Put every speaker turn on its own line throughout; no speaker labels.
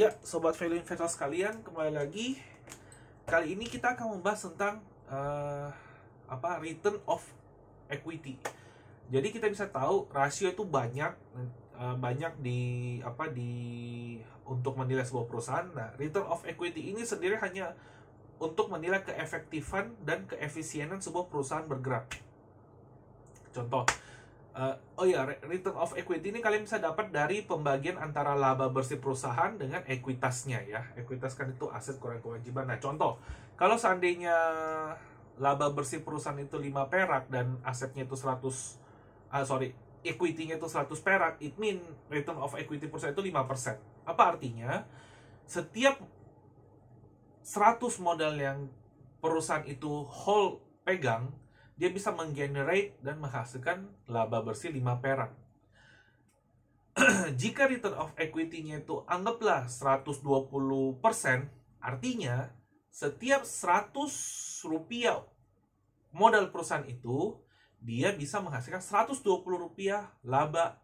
Ya, sobat value investor sekalian, kembali lagi. Kali ini kita akan membahas tentang uh, apa return of equity. Jadi kita bisa tahu rasio itu banyak eh, banyak di apa di untuk menilai sebuah perusahaan. Nah, return of equity ini sendiri hanya untuk menilai keefektifan dan keefisienan sebuah perusahaan bergerak. Contoh, Uh, oh ya, return of equity ini kalian bisa dapat dari pembagian antara laba bersih perusahaan dengan ekuitasnya ya. Ekuitas kan itu aset kurang kewajiban. Nah, contoh, kalau seandainya laba bersih perusahaan itu 5 perak dan asetnya itu 100 uh, ah, sorry, equity-nya itu 100 perak, it mean return of equity perusahaan itu 5%. Apa artinya? Setiap 100 modal yang perusahaan itu hold pegang, dia bisa menggenerate dan menghasilkan laba bersih 5 perak. Jika return of equity-nya itu anggaplah 120%, artinya setiap 100 rupiah modal perusahaan itu, dia bisa menghasilkan 120 rupiah laba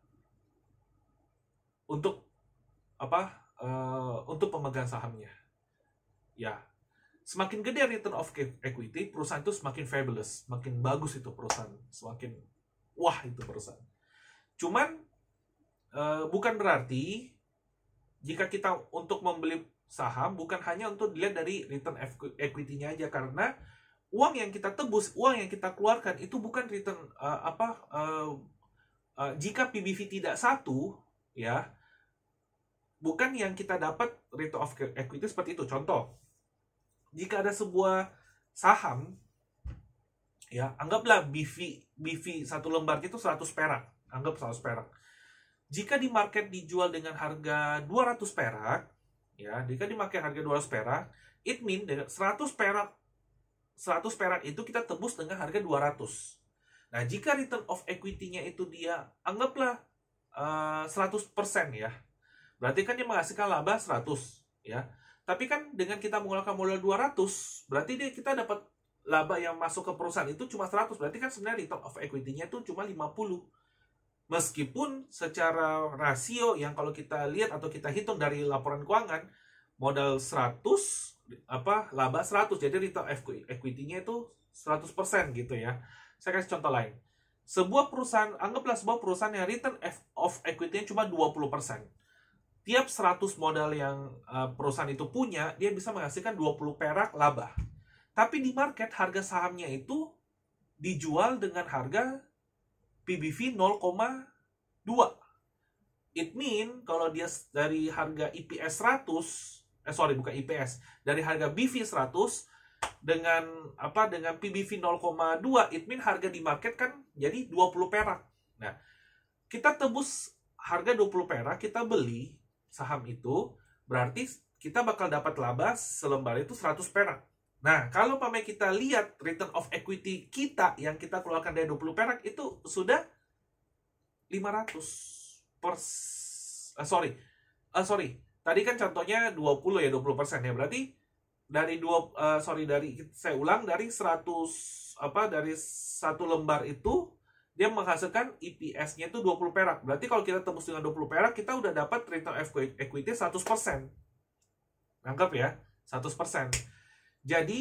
untuk apa uh, untuk pemegang sahamnya ya semakin gede return of equity, perusahaan itu semakin fabulous, makin bagus itu perusahaan, semakin wah itu perusahaan. Cuman uh, bukan berarti jika kita untuk membeli saham bukan hanya untuk dilihat dari return equity-nya aja karena uang yang kita tebus, uang yang kita keluarkan itu bukan return uh, apa uh, uh, jika PBV tidak satu ya bukan yang kita dapat return of equity seperti itu contoh jika ada sebuah saham ya anggaplah BV BV satu lembar itu 100 perak anggap 100 perak jika di market dijual dengan harga 200 perak ya jika di market harga 200 perak it mean 100 perak 100 perak itu kita tebus dengan harga 200 nah jika return of equity-nya itu dia anggaplah uh, eh, 100% ya berarti kan dia menghasilkan laba 100 ya tapi kan dengan kita mengeluarkan modal 200, berarti dia kita dapat laba yang masuk ke perusahaan itu cuma 100. Berarti kan sebenarnya return of equity-nya itu cuma 50. Meskipun secara rasio yang kalau kita lihat atau kita hitung dari laporan keuangan, modal 100 apa laba 100. Jadi return of equity-nya itu 100% gitu ya. Saya kasih contoh lain. Sebuah perusahaan, anggaplah sebuah perusahaan yang return of equity-nya cuma 20% tiap 100 modal yang uh, perusahaan itu punya, dia bisa menghasilkan 20 perak laba. Tapi di market harga sahamnya itu dijual dengan harga PBV 0,2. It mean kalau dia dari harga IPS 100, eh sorry bukan IPS, dari harga BV 100 dengan apa dengan PBV 0,2, it mean harga di market kan jadi 20 perak. Nah, kita tebus harga 20 perak, kita beli saham itu, berarti kita bakal dapat laba selembar itu 100 perak. Nah, kalau pame kita lihat return of equity kita yang kita keluarkan dari 20 perak itu sudah 500 pers uh, sorry. Uh, sorry. Tadi kan contohnya 20 ya, 20 persen ya. Berarti dari dua uh, sorry dari saya ulang dari 100 apa dari satu lembar itu dia menghasilkan EPS-nya itu 20 perak. Berarti kalau kita tembus dengan 20 perak, kita udah dapat return of equity 100%. Anggap ya, 100%. Jadi,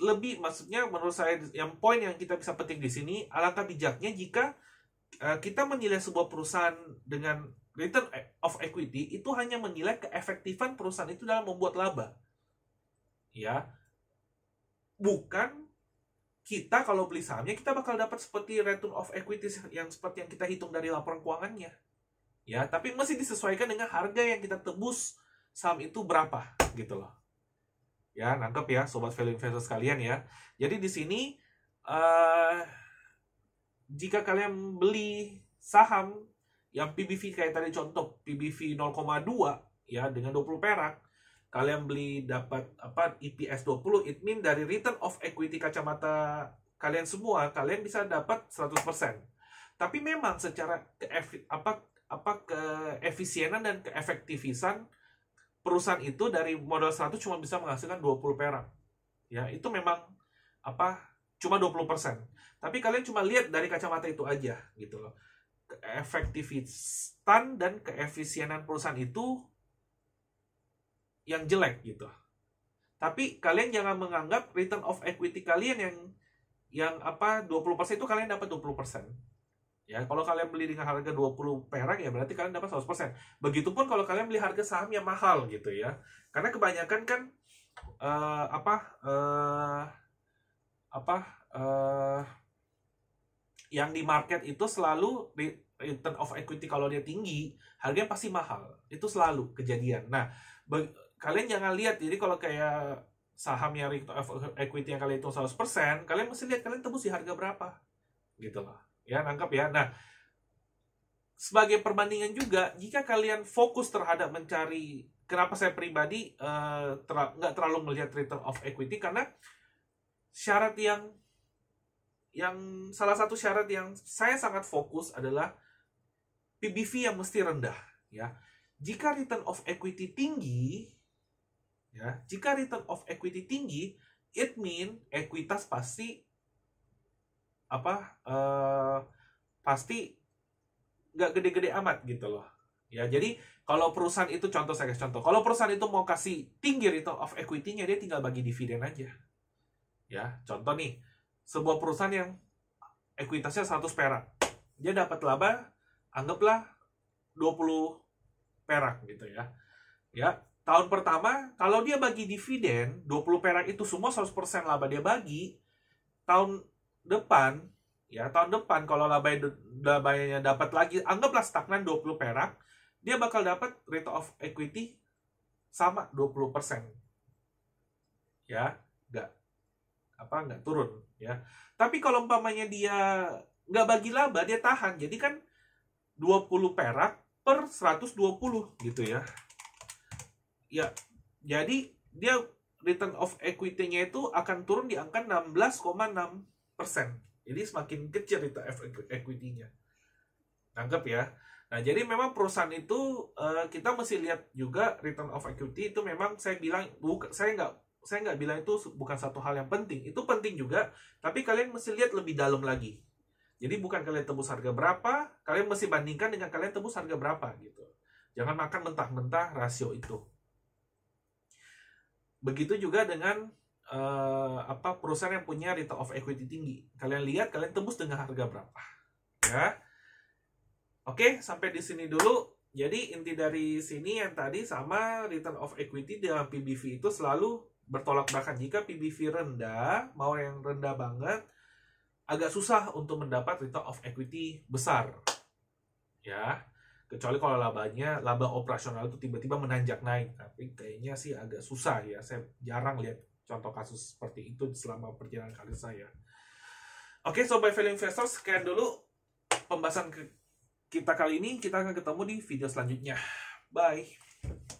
lebih maksudnya menurut saya yang poin yang kita bisa petik di sini alangkah bijaknya jika eh, kita menilai sebuah perusahaan dengan return e, of equity itu hanya menilai keefektifan perusahaan itu dalam membuat laba ya bukan kita kalau beli sahamnya kita bakal dapat seperti return of equity yang seperti yang kita hitung dari laporan keuangannya. Ya, tapi masih disesuaikan dengan harga yang kita tebus saham itu berapa gitu loh. Ya, nangkep ya sobat value investor sekalian ya. Jadi di sini uh, jika kalian beli saham yang PBV kayak tadi contoh PBV 0,2 ya dengan 20 perak kalian beli dapat apa EPS 20 it mean dari return of equity kacamata kalian semua kalian bisa dapat 100%. Tapi memang secara ke apa apa keefisienan dan keefektifisan perusahaan itu dari modal 100 cuma bisa menghasilkan 20 perak. Ya, itu memang apa cuma 20%. Tapi kalian cuma lihat dari kacamata itu aja gitu loh. Keefektivitan dan keefisienan perusahaan itu yang jelek gitu. Tapi kalian jangan menganggap return of equity kalian yang yang apa 20% itu kalian dapat 20%. Ya, kalau kalian beli dengan harga 20 perak ya berarti kalian dapat 100%. Begitupun kalau kalian beli harga saham yang mahal gitu ya. Karena kebanyakan kan uh, apa uh, apa uh, yang di market itu selalu return of equity kalau dia tinggi, harganya pasti mahal. Itu selalu kejadian. Nah, kalian jangan lihat jadi kalau kayak saham yang return of eh, equity yang kalian hitung 100% kalian mesti lihat kalian tembus di harga berapa gitu loh ya nangkap ya nah sebagai perbandingan juga jika kalian fokus terhadap mencari kenapa saya pribadi eh, nggak uh, ter terlalu melihat return of equity karena syarat yang yang salah satu syarat yang saya sangat fokus adalah PBV yang mesti rendah ya jika return of equity tinggi Ya, jika return of equity tinggi, it mean ekuitas pasti apa uh, pasti nggak gede-gede amat gitu loh. Ya, jadi kalau perusahaan itu contoh saya kasih contoh. Kalau perusahaan itu mau kasih tinggi return of equity-nya dia tinggal bagi dividen aja. Ya, contoh nih, sebuah perusahaan yang ekuitasnya 100 perak. Dia dapat laba anggaplah 20 perak gitu ya. Ya, Tahun pertama, kalau dia bagi dividen, 20 perak itu semua 100% laba dia bagi, tahun depan, ya tahun depan kalau laba labanya dapat lagi, anggaplah stagnan 20 perak, dia bakal dapat rate of equity sama 20%. Ya, nggak apa nggak turun ya. Tapi kalau umpamanya dia nggak bagi laba, dia tahan. Jadi kan 20 perak per 120 gitu ya ya jadi dia return of equity-nya itu akan turun di angka 16,6 persen. Jadi semakin kecil return of equity-nya. Anggap ya. Nah, jadi memang perusahaan itu eh, kita mesti lihat juga return of equity itu memang saya bilang buka, saya nggak saya nggak bilang itu bukan satu hal yang penting. Itu penting juga, tapi kalian mesti lihat lebih dalam lagi. Jadi bukan kalian tebus harga berapa, kalian mesti bandingkan dengan kalian tebus harga berapa gitu. Jangan makan mentah-mentah rasio itu. Begitu juga dengan uh, apa perusahaan yang punya return of equity tinggi. Kalian lihat kalian tembus dengan harga berapa. Ya. Oke, sampai di sini dulu. Jadi inti dari sini yang tadi sama return of equity dengan PBV itu selalu bertolak belakang. Jika PBV rendah, mau yang rendah banget, agak susah untuk mendapat return of equity besar. Ya kecuali kalau labanya laba operasional itu tiba-tiba menanjak naik tapi kayaknya sih agak susah ya saya jarang lihat contoh kasus seperti itu selama perjalanan karir saya oke okay, so by value investor sekian dulu pembahasan kita kali ini kita akan ketemu di video selanjutnya bye